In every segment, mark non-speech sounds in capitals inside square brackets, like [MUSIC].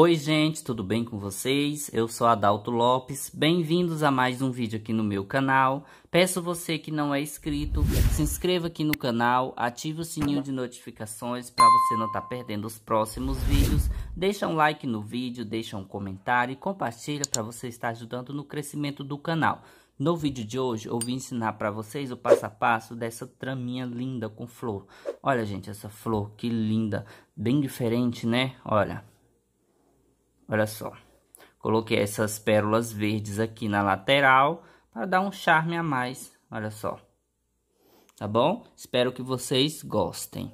Oi gente, tudo bem com vocês? Eu sou Adalto Lopes, bem-vindos a mais um vídeo aqui no meu canal. Peço você que não é inscrito, se inscreva aqui no canal, ative o sininho de notificações para você não estar tá perdendo os próximos vídeos. Deixa um like no vídeo, deixa um comentário e compartilha para você estar ajudando no crescimento do canal. No vídeo de hoje, eu vim ensinar para vocês o passo a passo dessa traminha linda com flor. Olha, gente, essa flor, que linda, bem diferente, né? Olha, Olha só. Coloquei essas pérolas verdes aqui na lateral para dar um charme a mais. Olha só. Tá bom? Espero que vocês gostem.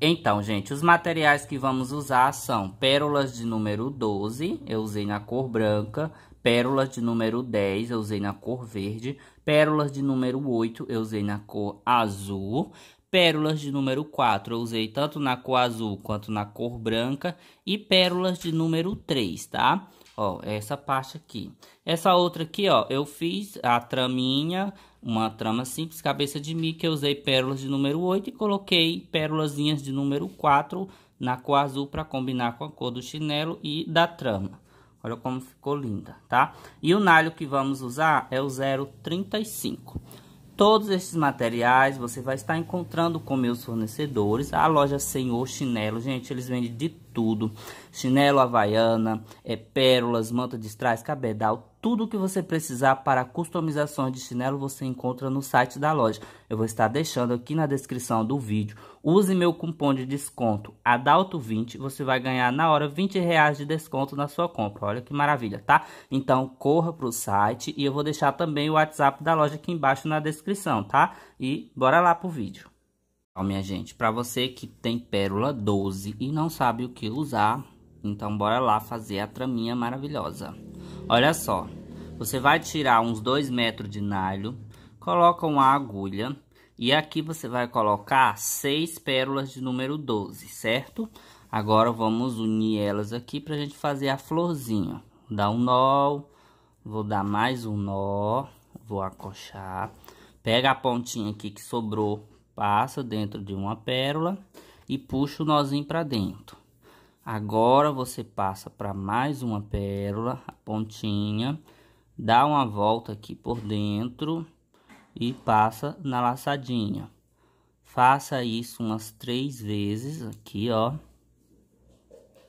Então, gente, os materiais que vamos usar são pérolas de número 12, eu usei na cor branca, pérolas de número 10, eu usei na cor verde, pérolas de número 8, eu usei na cor azul, Pérolas de número 4 eu usei tanto na cor azul quanto na cor branca. E pérolas de número 3, tá? Ó, essa parte aqui. Essa outra aqui, ó, eu fiz a traminha, uma trama simples, cabeça de mica. Eu usei pérolas de número 8 e coloquei pérolazinhas de número 4 na cor azul para combinar com a cor do chinelo e da trama. Olha como ficou linda, tá? E o nalho que vamos usar é o 035. Todos esses materiais você vai estar encontrando com meus fornecedores. A loja Senhor Chinelo, gente, eles vendem de tudo. Chinelo havaiana, é, pérolas, manta de strass, cabedal, tudo o que você precisar para customização de chinelo você encontra no site da loja. Eu vou estar deixando aqui na descrição do vídeo. Use meu cupom de desconto ADALTO20. Você vai ganhar na hora 20 reais de desconto na sua compra. Olha que maravilha, tá? Então corra para o site e eu vou deixar também o WhatsApp da loja aqui embaixo na descrição, tá? E bora lá pro vídeo. Ó, minha gente, para você que tem pérola 12 e não sabe o que usar, então bora lá fazer a traminha maravilhosa. Olha só, você vai tirar uns 2 metros de nalho, coloca uma agulha e aqui você vai colocar 6 pérolas de número 12, certo? Agora vamos unir elas aqui pra gente fazer a florzinha. Dá um nó, vou dar mais um nó, vou acochar. Pega a pontinha aqui que sobrou, passa dentro de uma pérola e puxa o nozinho pra dentro. Agora você passa para mais uma pérola, a pontinha, dá uma volta aqui por dentro e passa na laçadinha. Faça isso umas três vezes aqui, ó.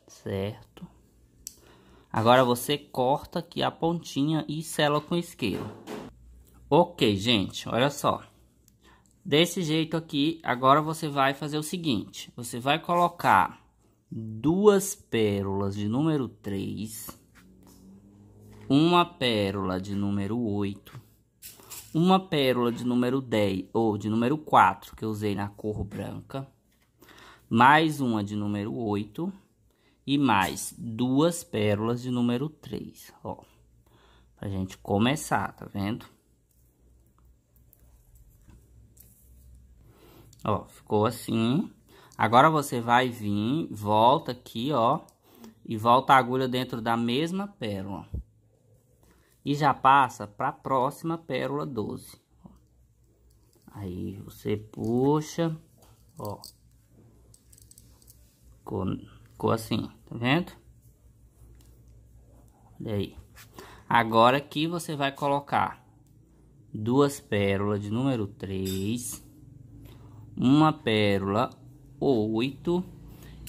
Certo? Agora você corta aqui a pontinha e sela com isqueiro. Ok, gente, olha só. Desse jeito aqui, agora você vai fazer o seguinte. Você vai colocar duas pérolas de número 3, uma pérola de número 8, uma pérola de número 10, ou de número 4, que eu usei na cor branca, mais uma de número 8 e mais duas pérolas de número 3, ó. Pra gente começar, tá vendo? Ó, ficou assim. Agora você vai vir, volta aqui, ó, e volta a agulha dentro da mesma pérola. E já passa para a próxima pérola 12. Aí você puxa, ó. Ficou, ficou assim, tá vendo? Olha aí. Agora aqui você vai colocar duas pérolas de número 3, uma pérola 8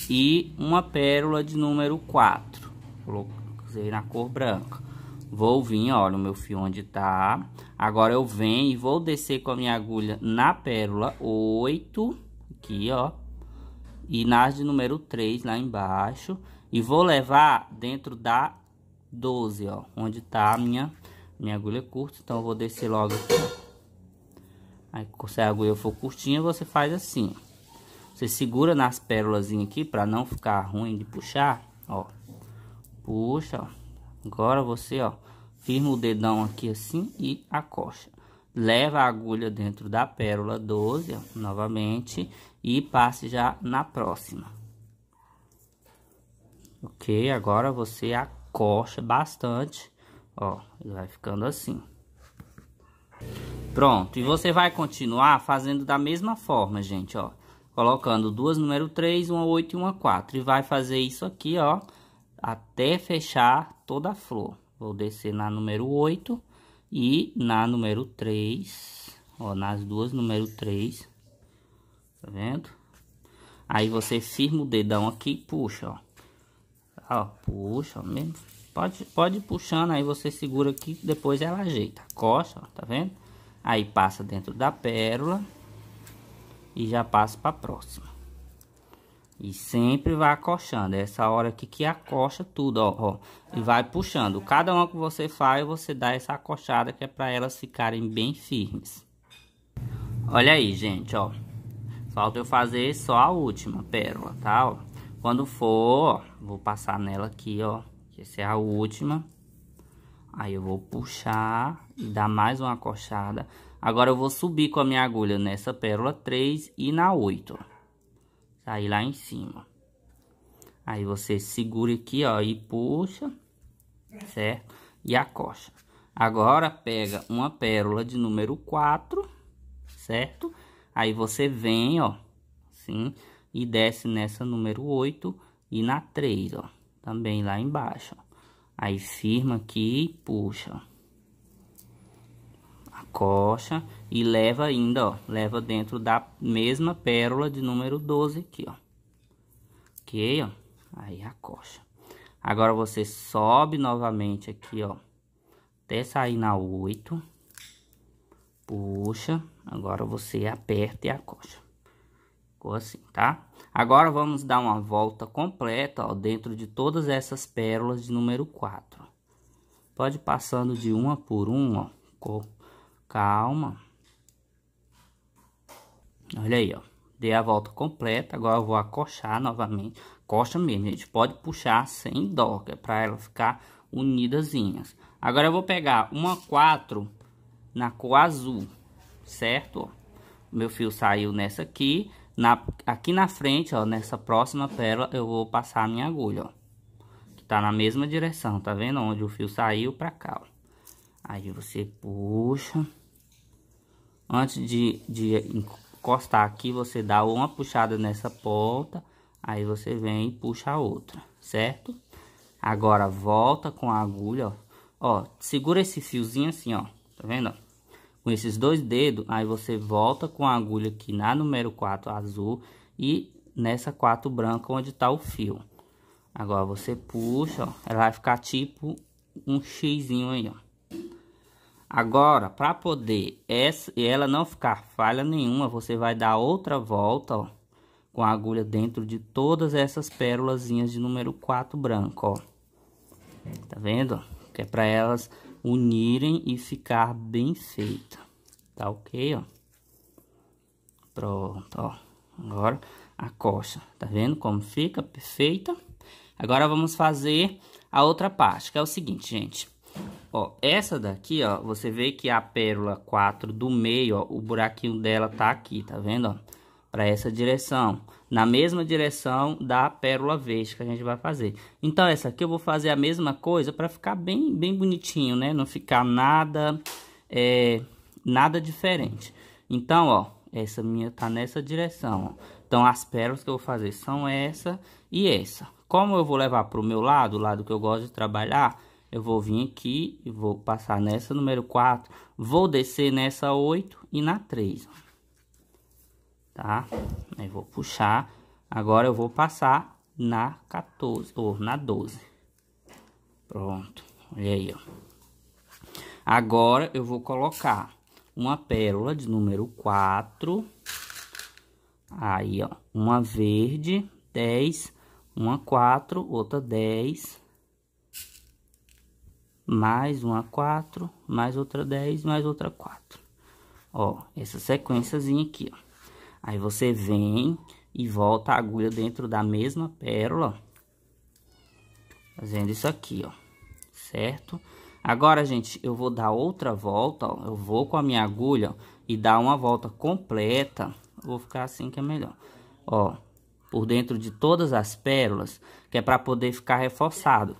e uma pérola de número 4. Coloquei na cor branca. Vou vir, olha o meu fio onde tá. Agora eu venho e vou descer com a minha agulha na pérola 8, aqui, ó. E nas de número 3 lá embaixo. E vou levar dentro da 12, ó. Onde tá a minha, minha agulha curta. Então eu vou descer logo aqui. Aí se a agulha for curtinha, você faz assim, ó. Você segura nas pérolas aqui para não ficar ruim de puxar, ó. Puxa, ó. Agora você, ó, firma o dedão aqui assim e acocha. Leva a agulha dentro da pérola 12, ó, novamente, e passe já na próxima. Ok, agora você acocha bastante, ó, vai ficando assim. Pronto, e você vai continuar fazendo da mesma forma, gente, ó colocando duas número 3, uma 8 e uma 4. E vai fazer isso aqui, ó, até fechar toda a flor. Vou descer na número 8 e na número 3, ó, nas duas número 3. Tá vendo? Aí você firma o dedão aqui e puxa, ó. Ó, puxa mesmo. Pode, pode ir puxando, aí você segura aqui, depois ela ajeita. Costa, ó, tá vendo? Aí passa dentro da pérola e já passo para a próxima. E sempre vai acochando, é essa hora aqui que acocha tudo, ó, ó, E vai puxando. Cada uma que você faz, você dá essa acochada que é para elas ficarem bem firmes. Olha aí, gente, ó. Falta eu fazer só a última pérola, tá? Ó. Quando for, ó, vou passar nela aqui, ó. essa é a última. Aí eu vou puxar e dar mais uma acochada Agora eu vou subir com a minha agulha nessa pérola 3 e na 8. Aí lá em cima. Aí você segura aqui, ó, e puxa, certo? E acosta. Agora pega uma pérola de número 4, certo? Aí você vem, ó, assim, e desce nessa número 8 e na 3, ó, também lá embaixo. Ó. Aí firma aqui e puxa, ó coxa e leva ainda, ó, leva dentro da mesma pérola de número 12 aqui, ó. Ok, ó, aí a coxa. Agora você sobe novamente aqui, ó, até sair na 8. Puxa, agora você aperta e a coxa. Ficou assim, tá? Agora vamos dar uma volta completa, ó, dentro de todas essas pérolas de número 4. Pode passando de uma por uma, ó. Calma. Olha aí, ó. Dei a volta completa. Agora eu vou acochar novamente. Costa mesmo, gente. Pode puxar sem dó, que é pra ela ficar unidazinhas. Agora eu vou pegar uma 4 na cor azul, certo? Meu fio saiu nessa aqui. Na, aqui na frente, ó, nessa próxima pérola, eu vou passar a minha agulha, ó. Que tá na mesma direção, tá vendo? Onde o fio saiu pra cá, ó. Aí você puxa. Antes de, de encostar aqui, você dá uma puxada nessa ponta. Aí você vem e puxa a outra, certo? Agora volta com a agulha, ó. ó. segura esse fiozinho assim, ó. Tá vendo? Com esses dois dedos, aí você volta com a agulha aqui na número 4 azul e nessa 4 branca onde tá o fio. Agora você puxa, ó. Ela vai ficar tipo um xizinho aí, ó. Agora, para poder essa, ela não ficar falha nenhuma, você vai dar outra volta, ó, com a agulha dentro de todas essas pérolazinhas de número 4 branco, ó. Tá vendo? Que é para elas unirem e ficar bem feita. Tá ok, ó? Pronto, ó. Agora a coxa, tá vendo como fica? Perfeita. Agora vamos fazer a outra parte, que é o seguinte, gente. Ó, essa daqui, ó, você vê que a pérola 4 do meio, ó, o buraquinho dela tá aqui, tá vendo, ó? Para essa direção, na mesma direção da pérola verde que a gente vai fazer. Então, essa aqui eu vou fazer a mesma coisa para ficar bem, bem bonitinho, né? Não ficar nada, é, nada diferente. Então, ó, essa minha tá nessa direção, ó. Então, as pérolas que eu vou fazer são essa e essa. Como eu vou levar para o meu lado, o lado que eu gosto de trabalhar, eu vou vir aqui e vou passar nessa número 4. Vou descer nessa 8 e na 3. Tá? Aí vou puxar. Agora eu vou passar na 14 ou na 12. Pronto. Olha aí, ó. Agora eu vou colocar uma pérola de número 4. Aí, ó. Uma verde, 10. Uma 4, outra 10 mais uma 4, mais outra 10, mais outra 4. Ó, essa sequenciazinha aqui, ó. Aí você vem e volta a agulha dentro da mesma pérola, ó. Fazendo isso aqui, ó. Certo? Agora, gente, eu vou dar outra volta, ó. Eu vou com a minha agulha ó, e dar uma volta completa. Vou ficar assim que é melhor. Ó, por dentro de todas as pérolas, que é para poder ficar reforçado.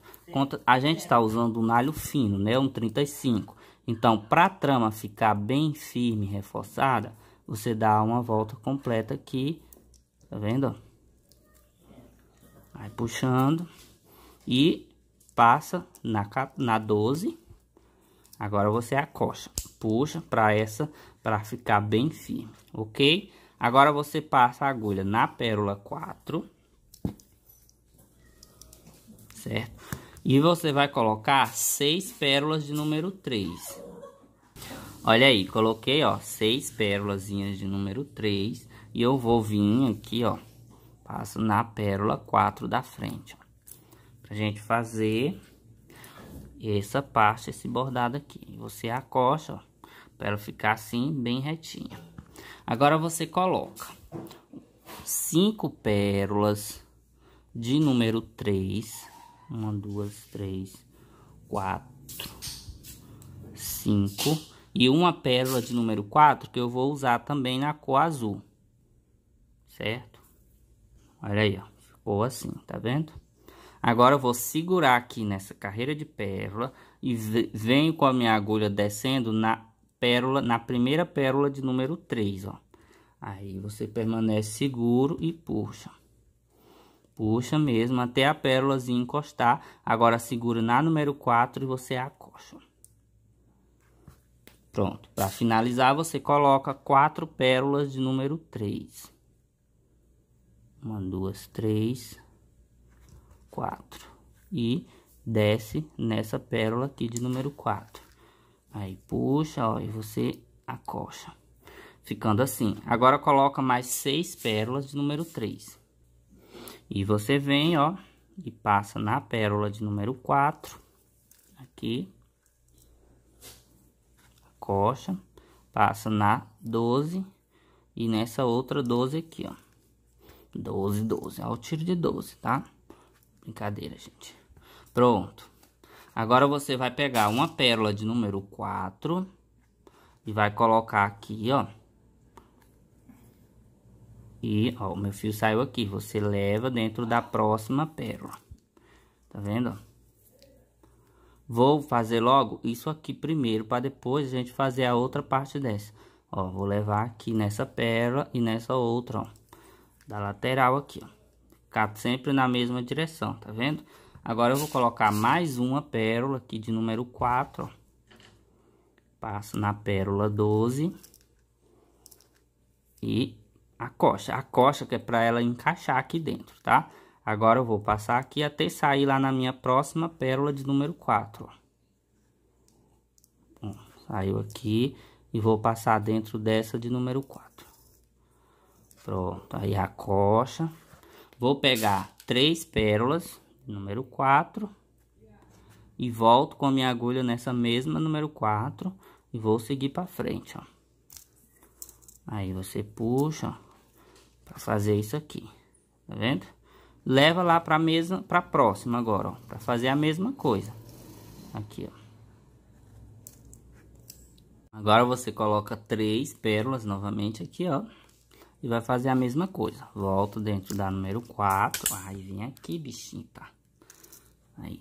A gente está usando um nalho fino, né? Um 35. Então, para a trama ficar bem firme e reforçada, você dá uma volta completa aqui, tá vendo? Vai puxando e passa na, na 12. Agora você acosta, puxa para essa, para ficar bem firme, ok? Agora você passa a agulha na pérola 4, certo? E você vai colocar seis pérolas de número 3. Olha aí, coloquei, ó, seis pérolazinhas de número 3. E eu vou vir aqui, ó, passo na pérola 4 da frente, ó. Pra gente fazer essa parte, esse bordado aqui. Você acosta, ó, pra ela ficar assim, bem retinha. Agora você coloca cinco pérolas de número 3. Uma, duas, três, quatro, cinco. E uma pérola de número 4 que eu vou usar também na cor azul. Certo? Olha aí, ó. Ficou assim, tá vendo? Agora eu vou segurar aqui nessa carreira de pérola e venho com a minha agulha descendo na pérola, na primeira pérola de número 3, ó. Aí, você permanece seguro e puxa. Puxa mesmo, até a pérolazinha encostar. Agora, segura na número 4 e você acosta. Pronto. Para finalizar, você coloca quatro pérolas de número 3. Uma, duas, três, quatro. E desce nessa pérola aqui de número 4. Aí, puxa, ó, e você acocha. Ficando assim. Agora, coloca mais seis pérolas de número 3. E você vem, ó, e passa na pérola de número 4. Aqui. Acocha. Passa na 12. E nessa outra 12 aqui, ó. 12, 12. Ó, o tiro de 12, tá? Brincadeira, gente. Pronto. Agora você vai pegar uma pérola de número 4 e vai colocar aqui, ó. E, ó, o meu fio saiu aqui. Você leva dentro da próxima pérola. Tá vendo? Vou fazer logo isso aqui primeiro, para depois a gente fazer a outra parte dessa. Ó, vou levar aqui nessa pérola e nessa outra, ó. Da lateral aqui, ó. Ficar sempre na mesma direção, tá vendo? Tá vendo? Agora eu vou colocar mais uma pérola aqui de número 4, Passo na pérola 12. E a coxa. A coxa que é para ela encaixar aqui dentro, tá? Agora eu vou passar aqui até sair lá na minha próxima pérola de número 4, Bom, saiu aqui e vou passar dentro dessa de número 4. Pronto, aí a coxa. Vou pegar três pérolas número 4 e volto com a minha agulha nessa mesma número 4 e vou seguir para frente, ó. Aí você puxa para fazer isso aqui, tá vendo? Leva lá para mesma para próxima agora, ó, para fazer a mesma coisa. Aqui, ó. Agora você coloca três pérolas novamente aqui, ó. E vai fazer a mesma coisa. Volto dentro da número 4. Aí vem aqui, bichinho, tá? Aí.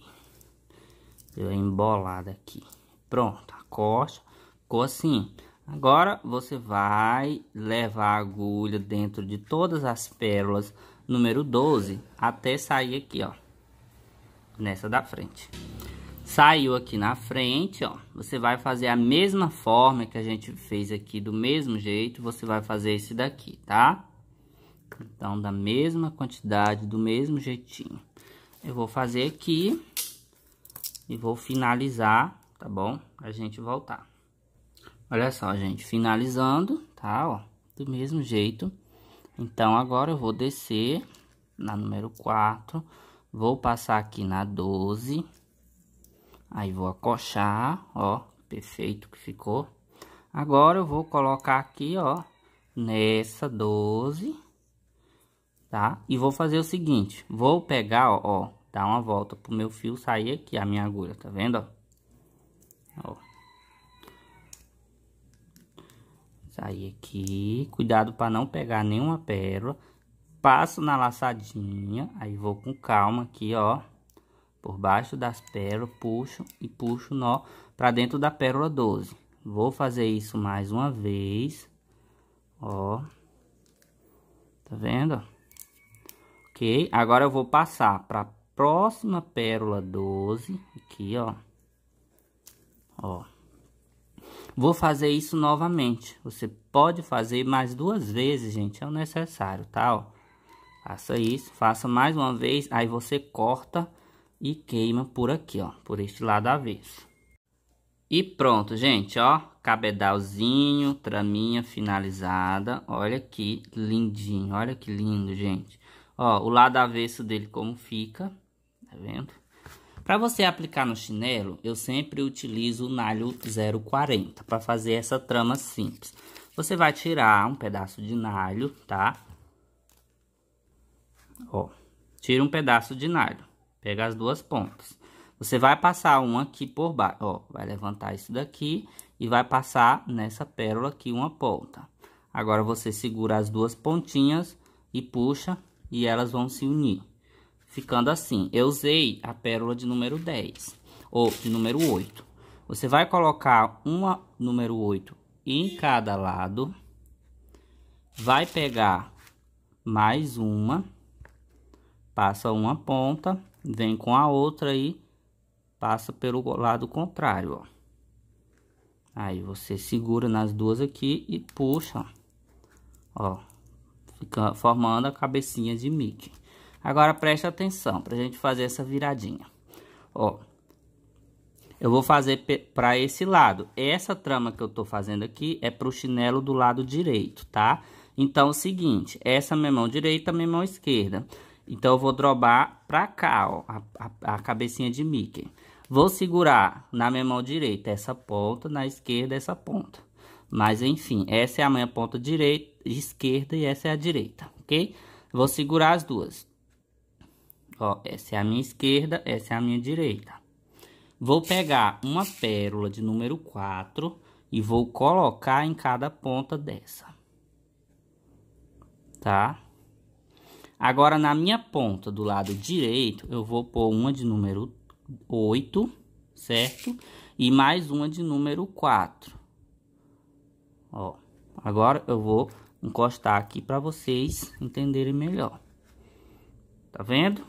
Deu embolada aqui. Pronto, a costa ficou assim. Agora, você vai levar a agulha dentro de todas as pérolas número 12 até sair aqui, ó. Nessa da frente. Saiu aqui na frente, ó. Você vai fazer a mesma forma que a gente fez aqui, do mesmo jeito. Você vai fazer esse daqui, tá? Então, da mesma quantidade, do mesmo jeitinho eu vou fazer aqui e vou finalizar, tá bom? Pra gente voltar. Olha só, gente, finalizando, tá? Ó, do mesmo jeito. Então, agora eu vou descer na número 4, vou passar aqui na 12, aí vou acochar, ó, perfeito que ficou. Agora eu vou colocar aqui, ó, nessa 12, tá? E vou fazer o seguinte, vou pegar, ó, ó dar uma volta pro meu fio sair aqui a minha agulha, tá vendo, ó? ó. Sair aqui, cuidado para não pegar nenhuma pérola, passo na laçadinha, aí vou com calma aqui, ó, por baixo das pérolas, puxo e puxo o nó para dentro da pérola 12. Vou fazer isso mais uma vez, ó, tá vendo, ó? Ok? Agora eu vou passar para a próxima pérola 12, aqui, ó. Ó. Vou fazer isso novamente. Você pode fazer mais duas vezes, gente, é o necessário, tá? Ó. Faça isso, faça mais uma vez, aí você corta e queima por aqui, ó, por este lado avesso. E pronto, gente, ó, cabedalzinho, traminha finalizada, olha que lindinho, olha que lindo, gente. Ó, o lado avesso dele como fica, tá vendo? Para você aplicar no chinelo, eu sempre utilizo o nalho 040 para fazer essa trama simples. Você vai tirar um pedaço de nalho, tá? Ó, tira um pedaço de nalho, pega as duas pontas. Você vai passar um aqui por baixo, ó, vai levantar isso daqui e vai passar nessa pérola aqui uma ponta. Agora você segura as duas pontinhas e puxa e elas vão se unir. Ficando assim, eu usei a pérola de número 10, ou de número 8. Você vai colocar uma número 8 em cada lado, vai pegar mais uma, passa uma ponta, vem com a outra e passa pelo lado contrário, ó. Aí você segura nas duas aqui e puxa, ó fica formando a cabecinha de Mickey. Agora preste atenção para a gente fazer essa viradinha. Ó, eu vou fazer para esse lado. Essa trama que eu tô fazendo aqui é para o chinelo do lado direito, tá? Então, é o seguinte, essa minha mão direita, minha mão esquerda. Então, eu vou drobar para cá, ó, a, a, a cabecinha de Mickey. Vou segurar na minha mão direita essa ponta, na esquerda essa ponta. Mas enfim, essa é a minha ponta direita, esquerda e essa é a direita, ok? Vou segurar as duas. Ó, essa é a minha esquerda, essa é a minha direita. Vou pegar uma pérola de número 4 e vou colocar em cada ponta dessa. Tá? Agora, na minha ponta do lado direito, eu vou pôr uma de número 8, certo? E mais uma de número 4. Ó, agora eu vou encostar aqui para vocês entenderem melhor. Tá vendo?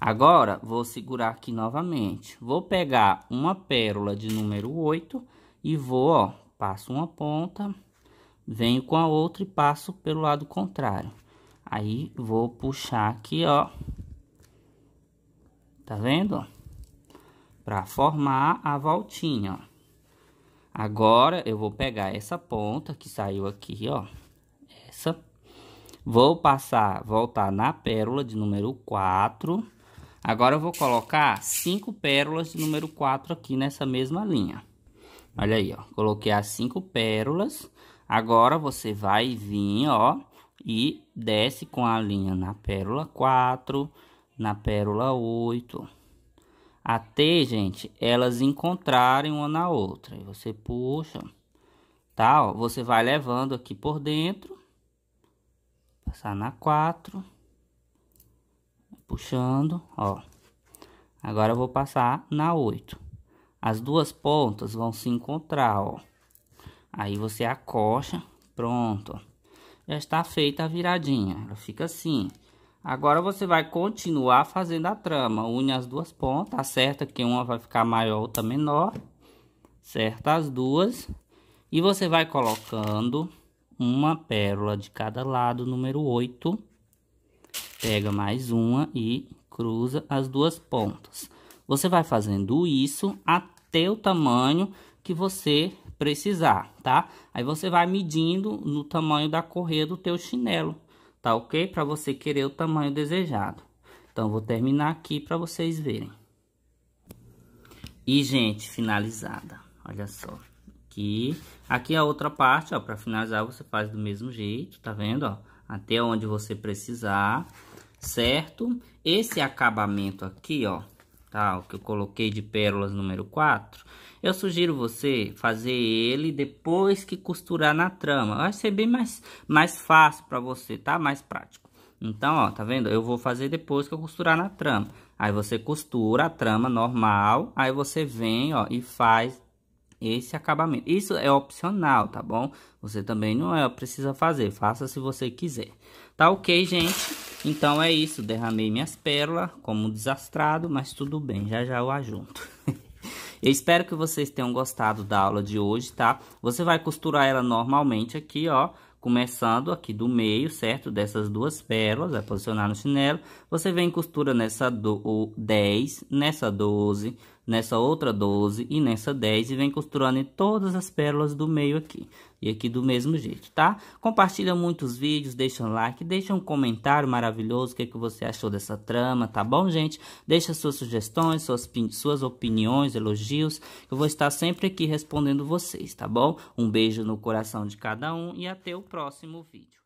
Agora, vou segurar aqui novamente. Vou pegar uma pérola de número 8 e vou, ó, passo uma ponta, venho com a outra e passo pelo lado contrário. Aí, vou puxar aqui, ó. Tá vendo? Pra formar a voltinha, ó. Agora, eu vou pegar essa ponta que saiu aqui, ó. Essa. Vou passar, voltar na pérola de número 4. Agora, eu vou colocar cinco pérolas de número 4 aqui nessa mesma linha. Olha aí, ó. Coloquei as cinco pérolas. Agora, você vai vir, ó, e desce com a linha na pérola 4, na pérola 8, até, gente, elas encontrarem uma na outra. Aí você puxa, tá? Ó, você vai levando aqui por dentro, passar na 4, puxando, ó. Agora eu vou passar na 8. As duas pontas vão se encontrar, ó. Aí você acocha, pronto, ó. Já está feita a viradinha, ela fica assim, ó. Agora você vai continuar fazendo a trama. Une as duas pontas, acerta tá que uma vai ficar maior, outra menor. Certa as duas. E você vai colocando uma pérola de cada lado, número 8. Pega mais uma e cruza as duas pontas. Você vai fazendo isso até o tamanho que você precisar, tá? Aí você vai medindo no tamanho da correia do teu chinelo tá ok? Para você querer o tamanho desejado. Então, vou terminar aqui para vocês verem. E, gente, finalizada. Olha só. Aqui, aqui a outra parte, ó, para finalizar você faz do mesmo jeito, tá vendo, ó? Até onde você precisar, certo? Esse acabamento aqui, ó, tá? O que eu coloquei de pérolas número 4. Eu sugiro você fazer ele depois que costurar na trama. Vai ser é bem mais, mais fácil para você, tá? Mais prático. Então, ó, tá vendo? Eu vou fazer depois que eu costurar na trama. Aí você costura a trama normal, aí você vem, ó, e faz esse acabamento. Isso é opcional, tá bom? Você também não é, precisa fazer, faça se você quiser. Tá ok, gente? Então é isso, derramei minhas pérolas como um desastrado, mas tudo bem, já já eu ajunto. [LAUGHS] eu espero que vocês tenham gostado da aula de hoje, tá? Você vai costurar ela normalmente aqui, ó, começando aqui do meio, certo? Dessas duas pérolas, vai posicionar no chinelo. Você vem costura nessa do 10, nessa 12, nessa outra 12 e nessa 10 e vem costurando em todas as pérolas do meio aqui. E aqui do mesmo jeito, tá? Compartilha muitos vídeos, deixa um like, deixa um comentário maravilhoso, o que, é que você achou dessa trama, tá bom, gente? Deixa suas sugestões, suas, suas opiniões, elogios, eu vou estar sempre aqui respondendo vocês, tá bom? Um beijo no coração de cada um e até o próximo vídeo.